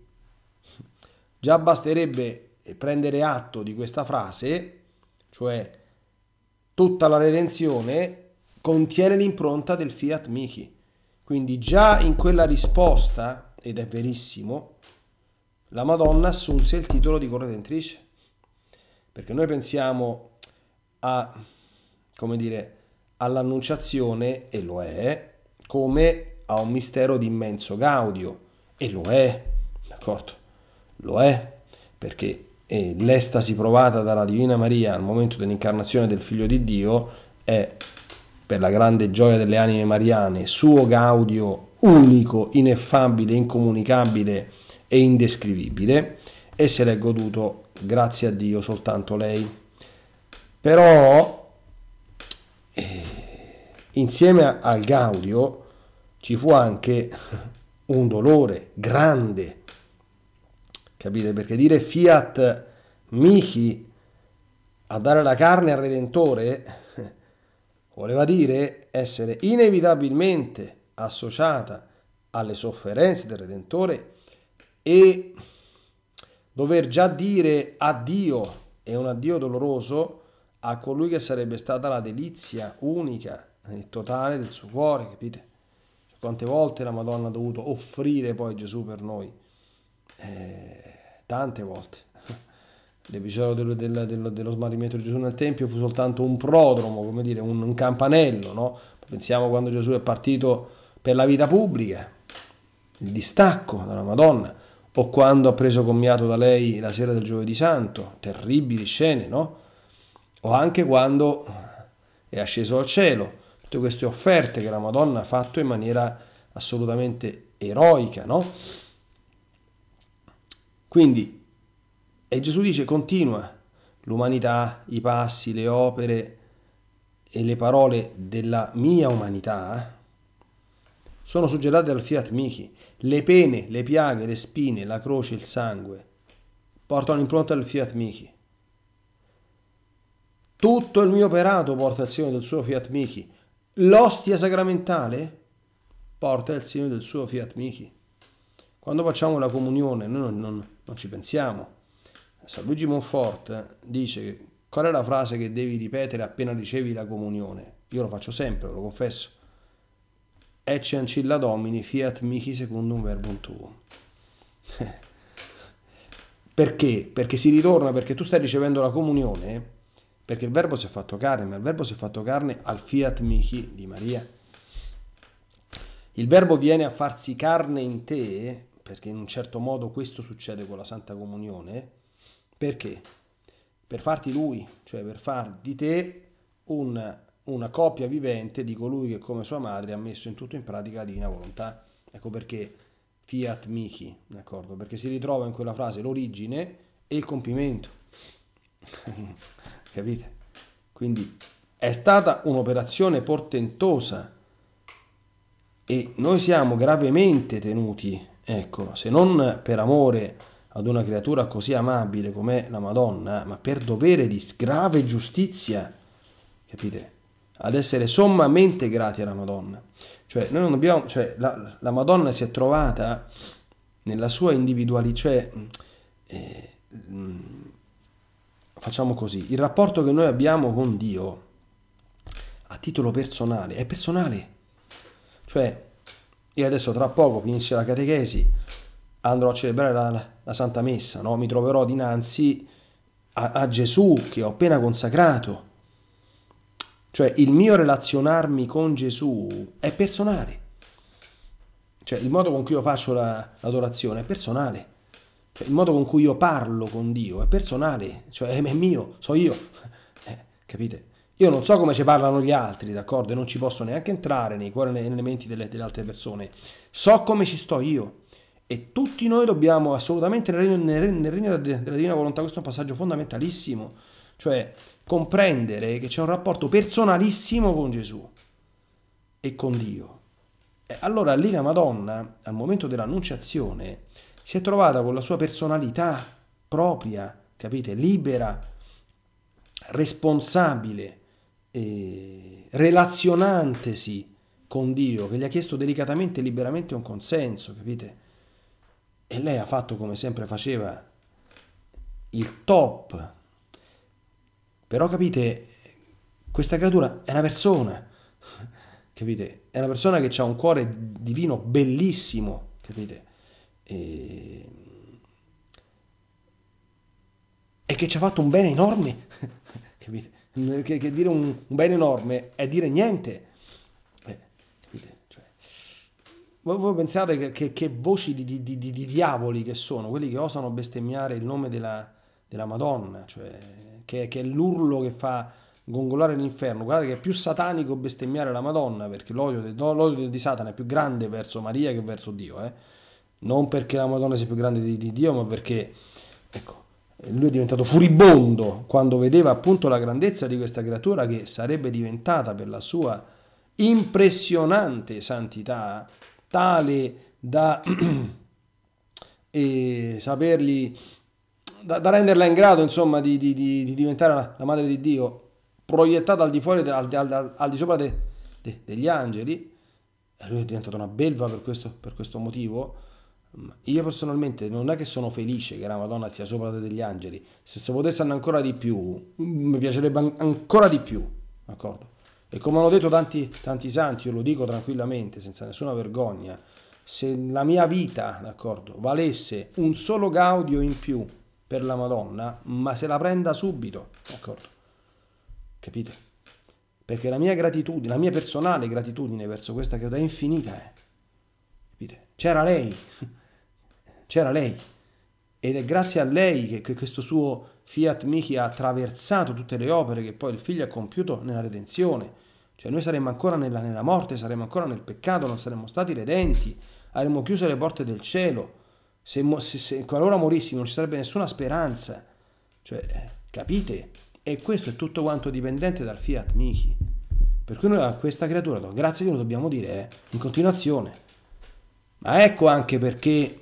già basterebbe prendere atto di questa frase, cioè tutta la redenzione contiene l'impronta del fiat mihi. Quindi già in quella risposta, ed è verissimo, la Madonna assunse il titolo di corredentrice. Perché noi pensiamo a come dire, all'annunciazione, e lo è, come a un mistero di immenso gaudio, e lo è, d'accordo? Lo è, perché eh, l'estasi provata dalla Divina Maria al momento dell'incarnazione del Figlio di Dio è, per la grande gioia delle anime mariane, suo gaudio unico, ineffabile, incomunicabile e indescrivibile, e se l'è goduto, grazie a Dio, soltanto lei. Però eh, insieme al Gaudio ci fu anche un dolore grande, capite? Perché dire fiat michi a dare la carne al Redentore voleva dire essere inevitabilmente associata alle sofferenze del Redentore e dover già dire addio, e un addio doloroso, a colui che sarebbe stata la delizia unica e eh, totale del suo cuore, capite? quante volte la Madonna ha dovuto offrire poi Gesù per noi? Eh, tante volte. L'episodio dello, dello, dello, smarrimento di Gesù nel Tempio fu soltanto un prodromo, come dire, un, un campanello, no? Pensiamo quando Gesù è partito per la vita pubblica, il distacco dalla Madonna, o quando ha preso commiato da lei la sera del giovedì santo, terribili scene, no? o anche quando è asceso al cielo, tutte queste offerte che la Madonna ha fatto in maniera assolutamente eroica, no? Quindi, e Gesù dice, continua l'umanità, i passi, le opere e le parole della mia umanità eh, sono suggerate dal fiat michi. Le pene, le piaghe, le spine, la croce, il sangue portano l'impronta del fiat michi. Tutto il mio operato porta il segno del suo fiat michi. L'ostia sacramentale porta il segno del suo fiat michi. Quando facciamo la comunione, noi non, non, non ci pensiamo. San Luigi Monfort dice qual è la frase che devi ripetere appena ricevi la comunione. Io lo faccio sempre, lo confesso. Ecce ancilla domini fiat michi secondo un verbum tuo. perché? Perché si ritorna, perché tu stai ricevendo la comunione perché il verbo si è fatto carne, ma il verbo si è fatto carne al fiat mihi di Maria. Il verbo viene a farsi carne in te, perché in un certo modo questo succede con la Santa Comunione, perché? Per farti lui, cioè per far di te un, una copia vivente di colui che come sua madre ha messo in tutto in pratica la divina volontà. Ecco perché fiat mihi, d'accordo? Perché si ritrova in quella frase l'origine e il compimento. capite? Quindi è stata un'operazione portentosa e noi siamo gravemente tenuti, ecco, se non per amore ad una creatura così amabile come la Madonna, ma per dovere di grave giustizia, capite? Ad essere sommamente grati alla Madonna. Cioè, noi non dobbiamo, cioè, la, la Madonna si è trovata nella sua individualità, cioè, eh, facciamo così, il rapporto che noi abbiamo con Dio a titolo personale è personale. Cioè, io adesso tra poco finisce la catechesi, andrò a celebrare la, la Santa Messa, no? mi troverò dinanzi a, a Gesù che ho appena consacrato. Cioè il mio relazionarmi con Gesù è personale. Cioè il modo con cui io faccio l'adorazione è personale. Cioè, il modo con cui io parlo con Dio è personale, cioè è mio, so io. Eh, capite? Io non so come ci parlano gli altri, d'accordo? E non ci posso neanche entrare nei cuori e nelle menti delle, delle, altre persone. So come ci sto io. E tutti noi dobbiamo assolutamente, nel regno, nel nel regno della divina volontà, questo è un passaggio fondamentalissimo. Cioè, comprendere che c'è un rapporto personalissimo con Gesù e con Dio. E allora lì la Madonna, al momento dell'annunciazione, si è trovata con la sua personalità propria, capite? Libera, responsabile, eh, relazionantesi con Dio, che gli ha chiesto delicatamente e liberamente un consenso, capite? E lei ha fatto come sempre faceva il top. Però capite, questa creatura è una persona, capite? È una persona che ha un cuore divino bellissimo, capite? e, e che ci ha fatto un bene enorme, capite? Che, che dire un, un, bene enorme è dire niente. Eh, capite? Cioè, voi, pensate che, che, che voci di, di, di, di, diavoli che sono, quelli che osano bestemmiare il nome della, della Madonna, cioè, che, che è l'urlo che fa gongolare l'inferno. Guardate che è più satanico bestemmiare la Madonna, perché l'odio, di Satana è più grande verso Maria che verso Dio. Eh? non perché la Madonna sia più grande di, di Dio, ma perché ecco, lui è diventato furibondo quando vedeva appunto la grandezza di questa creatura che sarebbe diventata per la sua impressionante santità, tale da eh, sapergli, da, da, renderla in grado insomma di, di, di diventare la, la, madre di Dio, proiettata al di fuori, al, al, al di sopra de, de, degli angeli, e lui è diventato una belva per questo, per questo motivo, io personalmente non è che sono felice che la Madonna sia sopra degli angeli, se si potesse andare ancora di più, mm, mi piacerebbe an- ancora di più, d'accordo? E come hanno detto tanti, tanti santi, io lo dico tranquillamente, senza nessuna vergogna, se la mia vita, d'accordo, valesse un solo gaudio in più per la Madonna, ma se la prenda subito, d'accordo? Capite? Perché la mia gratitudine, la mia personale gratitudine verso questa creatura è infinita, eh? Capite? C'era lei c'era lei. Ed è grazie a lei che, che questo suo Fiat Michi ha attraversato tutte le opere che poi il figlio ha compiuto nella redenzione. Cioè noi saremmo ancora nella, nella morte, saremmo ancora nel peccato, non saremmo stati redenti, avremmo chiuso le porte del cielo. Se, se, se qualora morissimo non ci sarebbe nessuna speranza. Cioè, capite? E questo è tutto quanto dipendente dal Fiat Michi. Per cui noi a questa creatura, grazie a Dio, lo dobbiamo dire eh, in continuazione. Ma ecco anche perché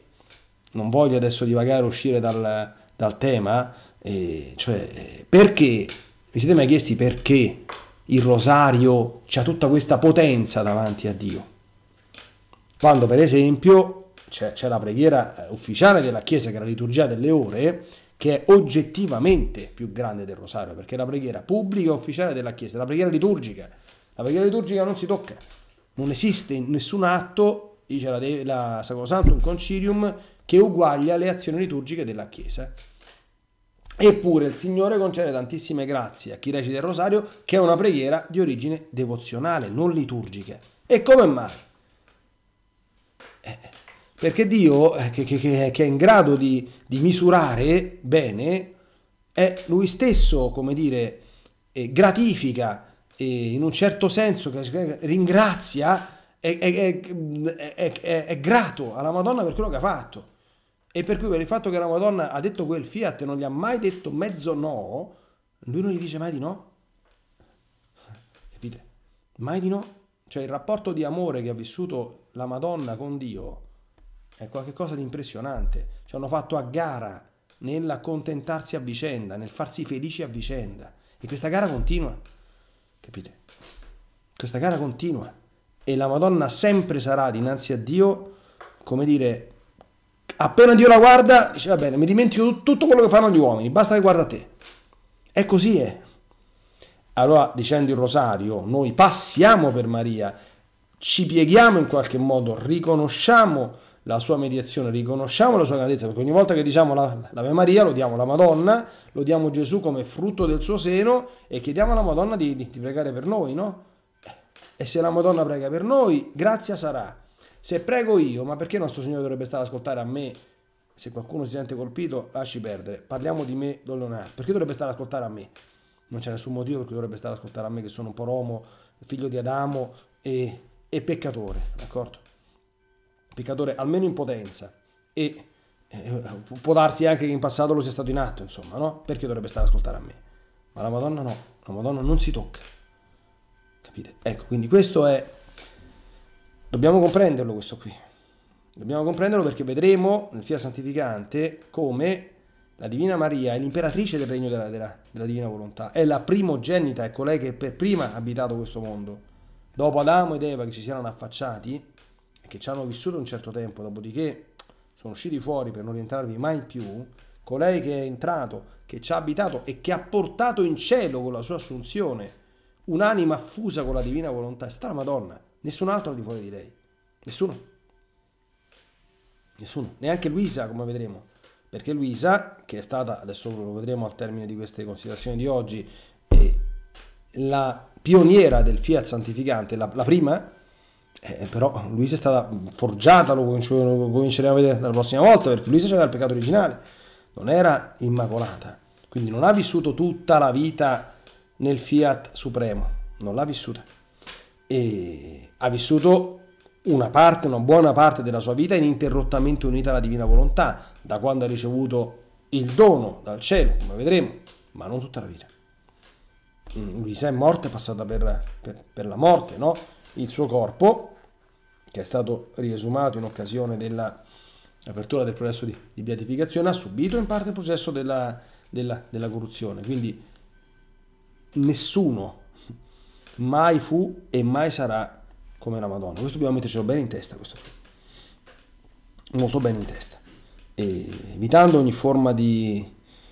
non voglio adesso divagare, uscire dal, dal tema, eh, cioè perché, vi siete mai chiesti perché il rosario ha tutta questa potenza davanti a Dio? Quando per esempio c'è la preghiera eh, ufficiale della Chiesa che è la liturgia delle ore, che è oggettivamente più grande del rosario, perché è la preghiera pubblica e ufficiale della Chiesa, la preghiera liturgica. La preghiera liturgica non si tocca, non esiste nessun atto, dice la, la Sacrosantum Concilium, che uguaglia le azioni liturgiche della Chiesa. Eppure il Signore concede tantissime grazie a chi recita il rosario, che è una preghiera di origine devozionale, non liturgica. E come mai? Eh, perché Dio, eh, che, che, che, è in grado di, di, misurare bene, è Lui stesso, come dire, eh, gratifica, in un certo senso ringrazia, è, è, è, è grato alla Madonna per quello che ha fatto. E per cui per il fatto che la Madonna ha detto quel fiat e non gli ha mai detto mezzo no, lui non gli dice mai di no. Capite? Mai di no. Cioè il rapporto di amore che ha vissuto la Madonna con Dio è qualcosa di impressionante. Ci hanno fatto a gara nell'accontentarsi a vicenda, nel farsi felici a vicenda. E questa gara continua. Capite? Questa gara continua. E la Madonna sempre sarà dinanzi a Dio, come dire, appena Dio la guarda, dice va bene, mi dimentico tutto quello che fanno gli uomini, basta che guarda te. E così è. Allora, dicendo il rosario, noi passiamo per Maria, ci pieghiamo in qualche modo, riconosciamo la sua mediazione, riconosciamo la sua grandezza, perché ogni volta che diciamo l'Ave Maria, lodiamo la Madonna, lodiamo Gesù come frutto del suo seno e chiediamo alla Madonna di, di, di pregare per noi, no? Eh, e se la Madonna prega per noi, grazia sarà se prego io, ma perché il nostro Signore dovrebbe stare ad ascoltare a me? Se qualcuno si sente colpito, lasci perdere. Parliamo di me, Don Leonardo. Perché dovrebbe stare ad ascoltare a me? Non c'è nessun motivo perché dovrebbe stare ad ascoltare a me, che sono un po' romo, figlio di Adamo e, e peccatore, d'accordo? Peccatore almeno in potenza. E eh, può darsi anche che in passato lo sia stato in atto, insomma, no? Perché dovrebbe stare ad ascoltare a me? Ma la Madonna no, la Madonna non si tocca. Capite? Ecco, quindi questo è Dobbiamo comprenderlo questo qui. Dobbiamo comprenderlo perché vedremo nel Fia Santificante come la Divina Maria è l'imperatrice del regno della, della, della, Divina Volontà, è la primogenita, è colei che per prima ha abitato questo mondo. Dopo Adamo ed Eva che ci si erano affacciati e che ci hanno vissuto un certo tempo, dopodiché sono usciti fuori per non rientrarvi mai più, colei che è entrato, che ci ha abitato e che ha portato in cielo con la sua assunzione un'anima affusa con la Divina Volontà, è stata la Madonna. Nessun altro di fuori di lei. Nessuno. Nessuno. Neanche Luisa, come vedremo. Perché Luisa, che è stata, adesso lo vedremo al termine di queste considerazioni di oggi, la pioniera del Fiat santificante, la, la prima, eh, però Luisa è stata forgiata, lo cominceremo a vedere la prossima volta, perché Luisa c'era il peccato originale, non era immacolata, quindi non ha vissuto tutta la vita nel Fiat Supremo, non l'ha vissuta e ha vissuto una parte, una buona parte della sua vita ininterrottamente unita alla divina volontà, da quando ha ricevuto il dono dal cielo, come vedremo, ma non tutta la vita. Mm, Luisa è morta, è passata per, per, per la morte, no? Il suo corpo, che è stato riesumato in occasione dell'apertura del processo di, di, beatificazione, ha subito in parte il processo della, della, della corruzione. Quindi nessuno mai fu e mai sarà come la Madonna. Questo dobbiamo mettercelo bene in testa, questo Molto bene in testa. E evitando ogni forma di,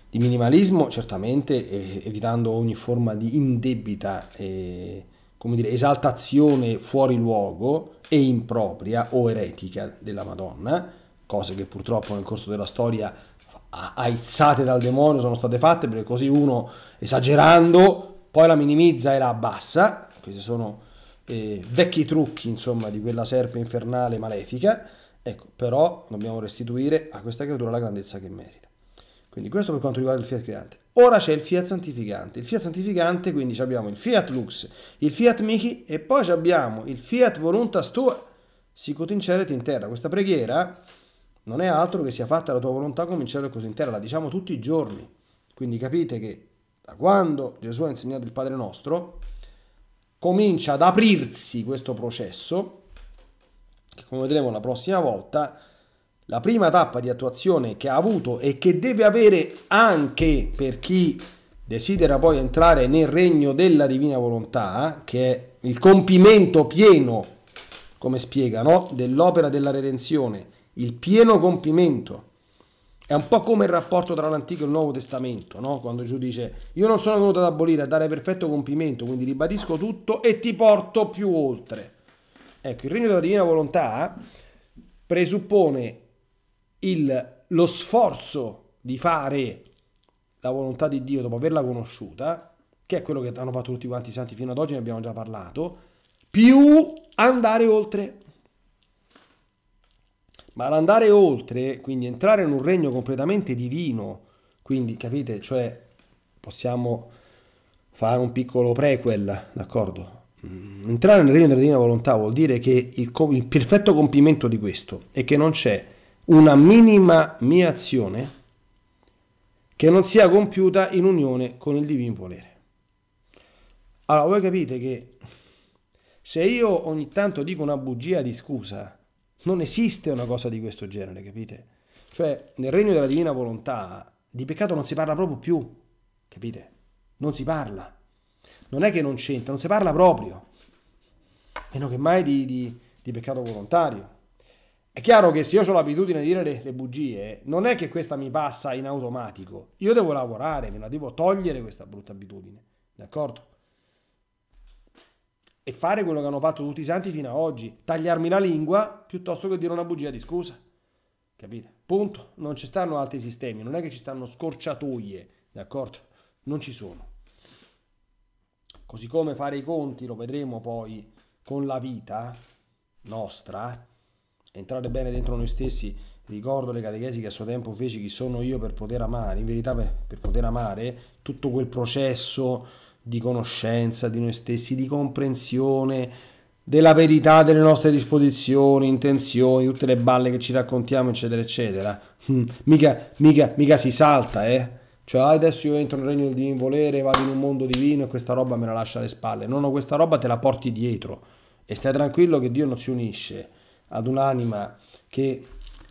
di minimalismo, certamente, evitando ogni forma di indebita e, come dire, esaltazione fuori luogo e impropria o eretica della Madonna, cose che purtroppo nel corso della storia aizzate dal demonio sono state fatte perché così uno esagerando poi la minimizza e la abbassa, questi sono eh, vecchi trucchi insomma di quella serpe infernale malefica, ecco però dobbiamo restituire a questa creatura la grandezza che merita. Quindi questo per quanto riguarda il fiat creante. Ora c'è il fiat santificante. Il fiat santificante, quindi abbiamo il fiat lux, il fiat michi e poi abbiamo il fiat voluntas tua, sicut in celet in terra. Questa preghiera non è altro che sia fatta la tua volontà come in cielo e così in terra, la diciamo tutti i giorni. Quindi capite che da quando Gesù ha insegnato il Padre nostro, comincia ad aprirsi questo processo, che come vedremo la prossima volta, la prima tappa di attuazione che ha avuto e che deve avere anche per chi desidera poi entrare nel regno della divina volontà, che è il compimento pieno, come spiegano, dell'opera della redenzione, il pieno compimento è un po' come il rapporto tra l'Antico e il Nuovo Testamento, no? quando Gesù dice io non sono venuto ad abolire, a dare perfetto compimento, quindi ribadisco tutto e ti porto più oltre. Ecco, il regno della divina volontà presuppone il, lo sforzo di fare la volontà di Dio dopo averla conosciuta, che è quello che hanno fatto tutti quanti i santi fino ad oggi, ne abbiamo già parlato, più andare oltre ma l'andare oltre, quindi entrare in un regno completamente divino, quindi capite, cioè possiamo fare un piccolo prequel, d'accordo? Mm, entrare nel regno della divina volontà vuol dire che il, il perfetto compimento di questo è che non c'è una minima mia azione che non sia compiuta in unione con il divino volere. Allora voi capite che se io ogni tanto dico una bugia di scusa, non esiste una cosa di questo genere, capite? Cioè, nel regno della divina volontà di peccato non si parla proprio più, capite? Non si parla. Non è che non c'entra, non si parla proprio. Meno che mai di, di, di peccato volontario. È chiaro che se io ho l'abitudine di dire le, le, bugie, non è che questa mi passa in automatico. Io devo lavorare, me la devo togliere questa brutta abitudine. D'accordo? e fare quello che hanno fatto tutti i santi fino ad oggi, tagliarmi la lingua piuttosto che dire una bugia di scusa. Capite? Punto. Non ci stanno altri sistemi, non è che ci stanno scorciatoie, d'accordo? Non ci sono. Così come fare i conti, lo vedremo poi con la vita nostra, entrare bene dentro noi stessi. Ricordo le catechesi che a suo tempo feci chi sono io per poter amare, in verità per, per poter amare tutto quel processo di conoscenza di noi stessi, di comprensione della verità delle nostre disposizioni, intenzioni, tutte le balle che ci raccontiamo, eccetera, eccetera. Mm, mica, mica, mica si salta, eh. Cioè, ah, adesso io entro nel regno del divin volere, vado in un mondo divino e questa roba me la lascia alle spalle. No, no, questa roba te la porti dietro. E stai tranquillo che Dio non si unisce ad un'anima che,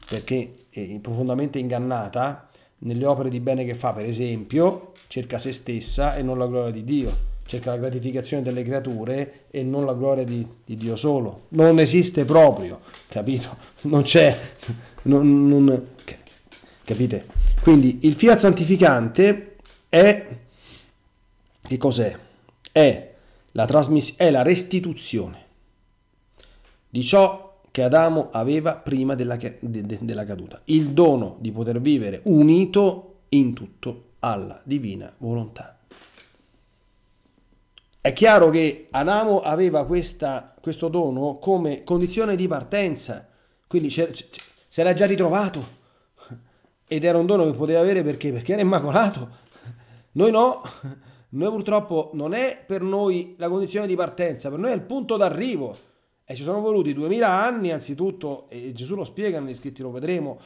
perché è profondamente ingannata, nelle opere di bene che fa, per esempio, cerca se stessa e non la gloria di Dio, cerca la gratificazione delle creature e non la gloria di, di Dio solo. Non esiste proprio, capito? Non c'è, non, non, capite? Quindi il fiat santificante è, che cos'è? È la, è la restituzione di ciò che Adamo aveva prima della, de, de, della caduta, il dono di poter vivere unito in tutto alla divina volontà. È chiaro che Adamo aveva questa, questo dono come condizione di partenza, quindi si era già ritrovato ed era un dono che poteva avere perché? Perché era immacolato. Noi no, noi purtroppo non è per noi la condizione di partenza, per noi è il punto d'arrivo. E ci sono voluti duemila anni, anzitutto, e Gesù lo spiega negli scritti, lo vedremo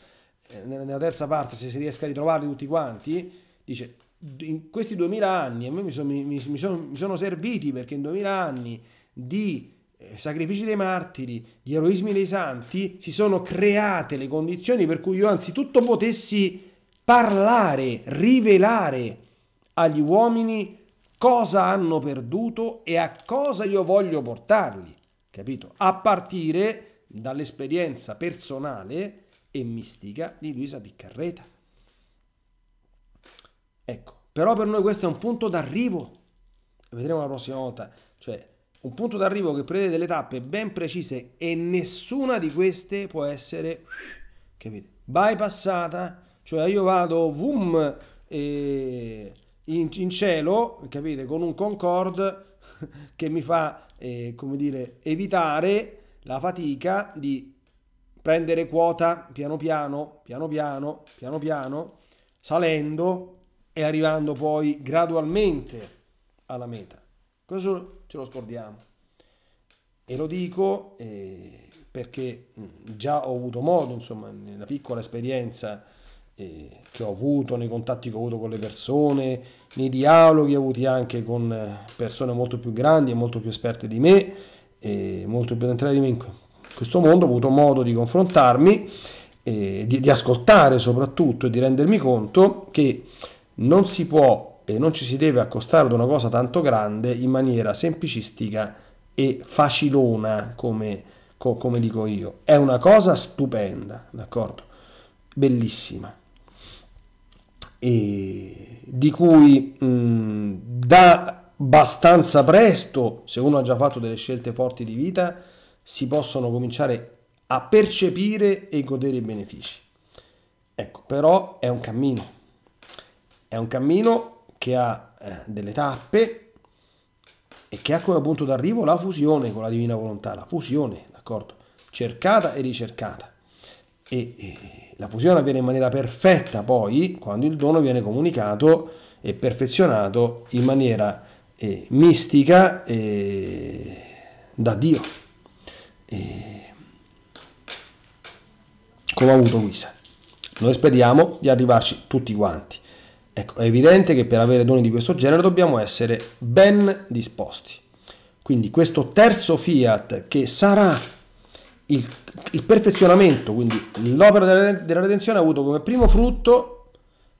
eh, nella terza parte, se si riesca a ritrovarli tutti quanti, dice, in questi duemila anni, a me mi, sono, mi, mi sono, mi sono serviti perché in duemila anni di eh, sacrifici dei martiri, di eroismi dei santi, si sono create le condizioni per cui io anzitutto potessi parlare, rivelare agli uomini cosa hanno perduto e a cosa io voglio portarli capito? A partire dall'esperienza personale e mistica di Luisa Piccarreta. Ecco, però per noi questo è un punto d'arrivo, vedremo la prossima volta, cioè un punto d'arrivo che prevede delle tappe ben precise e nessuna di queste può essere, capite, bypassata, cioè io vado, boom, in, in, cielo, capite, con un Concorde che mi fa, eh, come dire, evitare la fatica di prendere quota piano piano, piano piano, piano piano, salendo e arrivando poi gradualmente alla meta. Questo ce lo scordiamo. E lo dico eh, perché mm, già ho avuto modo, insomma, nella piccola esperienza che ho avuto, nei contatti che ho avuto con le persone, nei dialoghi avuti anche con eh, persone molto più grandi e molto più esperte di me e molto più entrate di me in questo mondo, ho avuto modo di confrontarmi, e di, di ascoltare soprattutto e di rendermi conto che non si può e non ci si deve accostare ad una cosa tanto grande in maniera semplicistica e facilona come, come dico io. È una cosa stupenda, d'accordo? Bellissima di cui mh, da abbastanza presto, se uno ha già fatto delle scelte forti di vita, si possono cominciare a percepire e godere i benefici. Ecco, però è un cammino, è un cammino che ha eh, delle tappe e che ha come punto d'arrivo la fusione con la divina volontà, la fusione, d'accordo? Cercata e ricercata. e, e la fusione avviene in maniera perfetta poi quando il dono viene comunicato e perfezionato in maniera eh, mistica eh, da Dio, eh, come ha avuto Luisa. Noi speriamo di arrivarci tutti quanti. Ecco, è evidente che per avere doni di questo genere dobbiamo essere ben disposti. Quindi questo terzo fiat che sarà il, il perfezionamento, quindi l'opera della, della redenzione ha avuto come primo frutto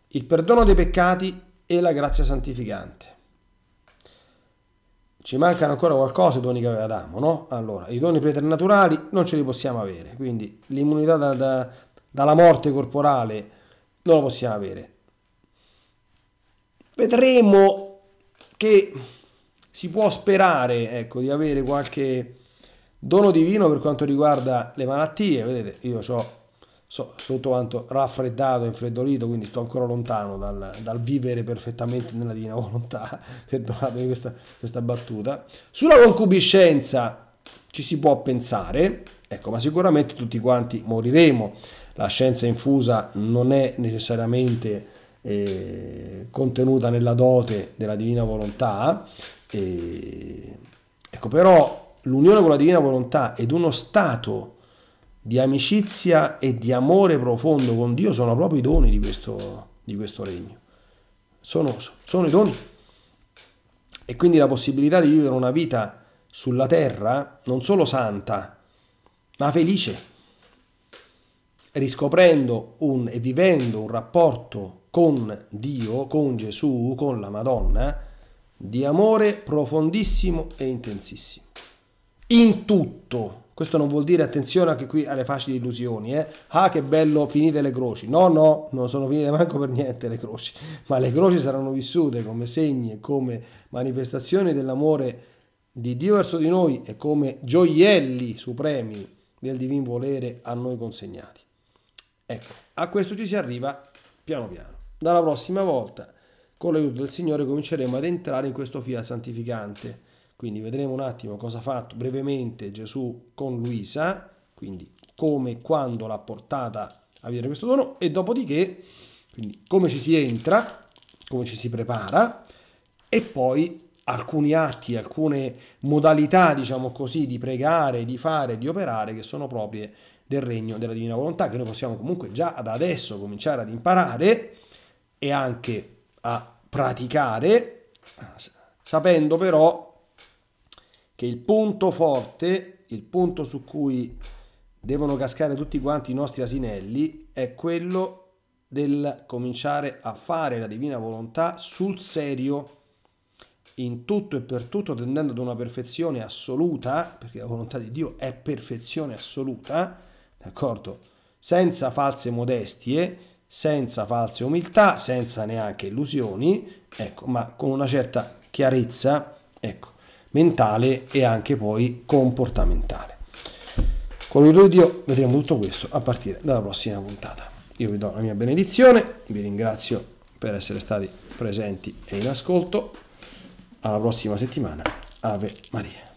il perdono dei peccati e la grazia santificante. Ci mancano ancora qualcosa i doni che aveva Adamo, no? Allora, i doni preternaturali non ce li possiamo avere, quindi l'immunità da, da, dalla morte corporale non la possiamo avere. Vedremo che si può sperare, ecco, di avere qualche Dono divino per quanto riguarda le malattie, vedete, io ho so, tutto quanto raffreddato, infreddolito, quindi sto ancora lontano dal, dal vivere perfettamente nella divina volontà, perdonatemi questa, questa battuta. Sulla concupiscenza ci si può pensare, ecco, ma sicuramente tutti quanti moriremo, la scienza infusa non è necessariamente eh, contenuta nella dote della divina volontà, eh, ecco però l'unione con la divina volontà ed uno stato di amicizia e di amore profondo con Dio sono proprio i doni di questo, di questo regno. Sono, sono i doni. E quindi la possibilità di vivere una vita sulla terra non solo santa, ma felice, riscoprendo un, e vivendo un rapporto con Dio, con Gesù, con la Madonna, di amore profondissimo e intensissimo in tutto. Questo non vuol dire attenzione anche qui alle facili illusioni, eh? Ah, che bello, finite le croci. No, no, non sono finite manco per niente le croci, ma le croci saranno vissute come segni, e come manifestazioni dell'amore di Dio verso di noi e come gioielli supremi del divin volere a noi consegnati. Ecco, a questo ci si arriva piano piano. Dalla prossima volta, con l'aiuto del Signore, cominceremo ad entrare in questo fiat santificante quindi vedremo un attimo cosa ha fatto brevemente Gesù con Luisa, quindi come e quando l'ha portata a vedere questo dono e dopodiché quindi come ci si entra, come ci si prepara e poi alcuni atti, alcune modalità, diciamo così, di pregare, di fare, di operare che sono proprie del regno della divina volontà che noi possiamo comunque già da adesso cominciare ad imparare e anche a praticare sapendo però che il punto forte, il punto su cui devono cascare tutti quanti i nostri asinelli, è quello del cominciare a fare la divina volontà sul serio, in tutto e per tutto, tendendo ad una perfezione assoluta, perché la volontà di Dio è perfezione assoluta, d'accordo? Senza false modestie, senza false umiltà, senza neanche illusioni, ecco, ma con una certa chiarezza, ecco, mentale e anche poi comportamentale. Con l'aiuto di Dio vedremo tutto questo a partire dalla prossima puntata. Io vi do la mia benedizione, vi ringrazio per essere stati presenti e in ascolto. Alla prossima settimana. Ave Maria.